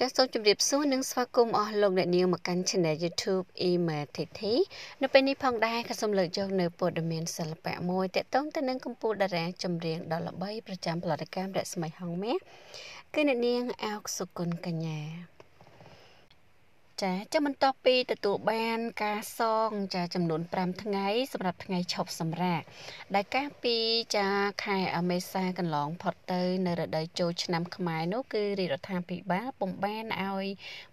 ចាសសូមជម្រាបសួរនិងស្វាគមន៍អស់លោកអ្នកនាងមកកាន់ Channel YouTube Email TT នៅពេលនេះផងដែរក៏សូមលើកយកនៅព័ត៌មានសិល្បៈមួយទាក់ទងទៅនឹងកំពូលតារាចម្រៀងដ៏ល្បីប្រចាំផលិតកម្មរស្មីហងមាសគឺអ្នកនាងអោកសុគន្ធកញ្ញាចាចាំបន្តពីទទួលបានការសងចាចំនួន5ថ្ងៃ សម្រាប់ថ្ងៃឈប់សម្រាកដែលកាលពីចាខែអមេសាកន្លងផុតទៅនៅរដូវចូលឆ្នាំខ្មែរនោះគឺរាជរដ្ឋាភិបាលពំបានឲ្យ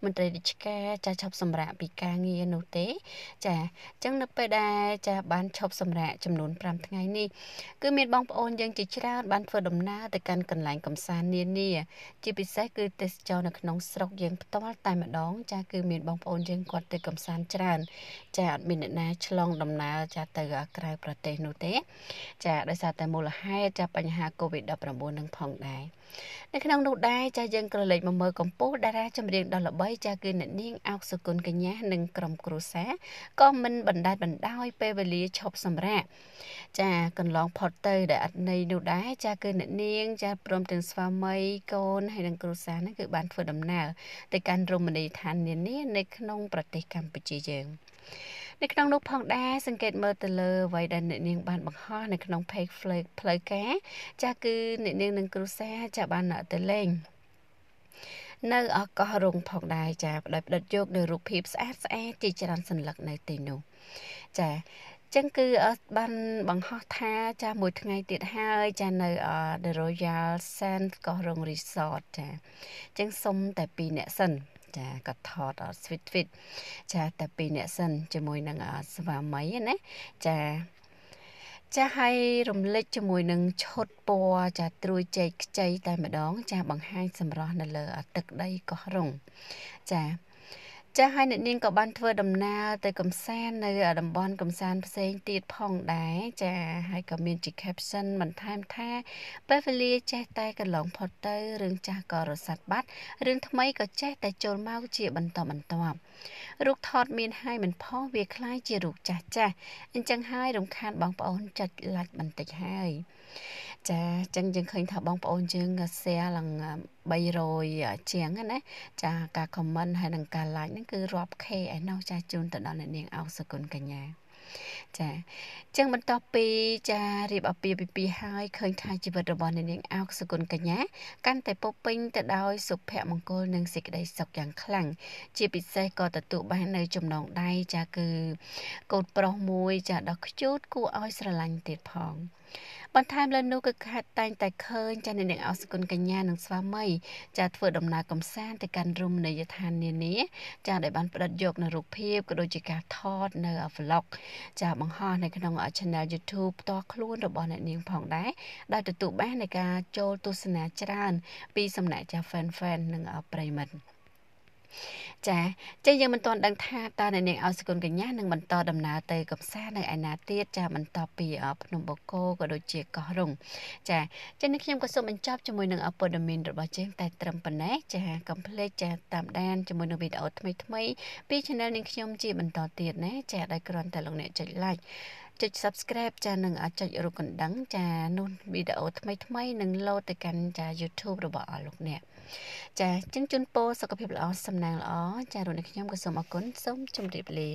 មន្ត្រីរាជការចាឈប់សម្រាកពីការងារនោះទេចាអញ្ចឹងនៅពេលដែលចាបានឈប់សម្រាកចំនួន5ថ្ងៃនេះគឺមានបងប្អូនយើងជាច្រើនបានធ្វើដំណើរទៅកាន់កន្លែងកំសាន្តនានា ជាពិសេសគឺទេសចរនៅក្នុងស្រុកយើងផ្ទាល់តែម្ដងចាគឺមានបងប្អូនយើងគាត់ទៅកំសាន្តច្រើន ចាអត់មានអ្នកណាឆ្លងដំណើរចាទៅក្រៅប្រទេសនោះទេ ចាដោយសារតែមូលហេតុចាបញ្ហា COVID-19 នឹងផងដែរនៅក្នុងនោះដែរចាយើងក៏លេចមកមើលកម្ពុជាតារាចម្រៀងដ៏ល្បី ចាគឺអ្នកនាងអោកសុគន្ធកញ្ញានិងក្រុមគ្រួសារក៏មិនបណ្ដែតបណ្ដោយពេលវេលាឈប់សម្រាកចាកន្លងផុតទៅដែលអត់នៃនោះដែរចាគឺអ្នកនាង ចាព្រមទាំងស្វាមីកូនហើយនិងគ្រួសារហ្នឹងគឺបានធ្វើដំណើរទៅកាន់រមណីយដ្ឋាននានានៅក្នុងប្រទេសកម្ពុជាយើងនៅក្នុងនោះផងដែរសង្កេតមើលទៅលើអ្វីដែលអ្នកនាងបានបង្ហោះនៅក្នុង page ផ្លូវការចាស់គឺអ្នកនាងនិងគ្រូសាចាស់បានទៅលេង នៅឱកាសរងផងដែរចាបដិបដិតយកនៅរូបភាពស្អាតស្អាតជាច្រើនសន្លឹកនៅទីនោះចាចឹងគឺបានបង្ហោះថាចាមួយថ្ងៃទៀតហើយចានៅ The Royal Sand កោះរង Resort ចាចឹងសុំតែពីរអ្នកសិនចាក៏ថត sweet fit ចាតែពីរអ្នកសិន ជាមួយនឹងស្វាមីណាចាចាឲ្យរំលេចជាមួយនឹងឈុតពណ៌ចាត្រួយចេកខ្ចីតែម្ដងចា បង្ហាញសម្រស់ នៅលើទឹកដីកោះរុងចាចាស់ហើយអ្នកនាងក៏បានធ្វើដំណើរទៅកំសាន្តនៅតំបន់កំសាន្តផ្សេងទៀតផងដែរចាហើយក៏មានជា caption បន្ថែមថា ពេលវេលាចេះតែកន្លងផុតទៅរឿងចាស់ក៏រសាត់បាត់រឿងថ្មីក៏ចេះតែចូលមកជាបន្តបន្ទាប់រូបថតមានហើយមិនផង វាคล้ายជារូបចាស់ចាស់អញ្ចឹងហើយរំខាន បងប្អូនចុច like បន្តិចហើយចាចឹងយើងឃើញថាបងប្អូនយើង share ឡើង300ជាងណាចាការ comment ហើយនិងការ like ហ្នឹងគឺរាប់ K ឯណោះចាជូនទៅដល់អ្នកនាងអោសគុណកញ្ញាចាអញ្ចឹងបន្តពីចារៀបអពាពិពីហើយឃើញថាជីវិតរបស់អ្នកនាងអោកសុគន្ធកញ្ញាកាន់តែពោពេញទៅដោយសុភមង្គលនិងសេចក្តីសុខយ៉ាងខ្លាំងជាពិសេសក៏ទទួលបាននៅ ចំណងដៃចាគឺកូនប្រុសមួយចាដ៏ខ្ជូត គួរឲ្យស្រឡាញ់ទៀតផងបន្ថែមលើនោះគឺខាត់តែងតែឃើញចាអ្នកនាងអសគុណកញ្ញានិងស្វាមីចាធ្វើដំណើរកំសាន្តទៅកាន់រមណីយដ្ឋាននានាចាដែលបានផ្ដិតយកនៅរូបភាពក៏ដូចជាការថតនៅ vlog ចាបង្ហោះនៅក្នុង channel YouTube ផ្ទាល់ខ្លួនរបស់អ្នកនាងផងដែរដែលទទួលបាននៃការចូលទស្សនាច្រើន ពីសំណាក់ចា fan fan និងប្រិមិត្តចាចឹងយើងមិនទាន់ដឹងថាតើអ្នកនាងអសគុណកញ្ញានឹងបន្តដំណើរទៅកំសាន្តនៅឯណាទៀតចាបន្តពីភ្នំបូកូក៏ដូចជាកោះរុងចាចឹងនេះខ្ញុំក៏សូមបញ្ចប់ជាមួយនឹងព័ត៌មានរបស់យើងតែត្រឹមប៉ុណ្ណេះចាកំភ្លេចចាតាមដានជាមួយនឹងវីដេអូថ្មីៗពី Channel នាងខ្ញុំជាបន្តទៀតណាចាដោយគ្រាន់តែលោកអ្នកចុច like ចុច Subscribe ចានិងអាចុចរូបកណ្ដឹងចានោះវីដេអូថ្មីថ្មីនឹងឡូតទៅកាន់ចា YouTube របស់អស់លោកអ្នកចាអញ្ចឹងជូនពរសុខភាពល្អសំណាងល្អចារួមនឹងខ្ញុំក៏សូមអរគុណសូមជម្រាបលា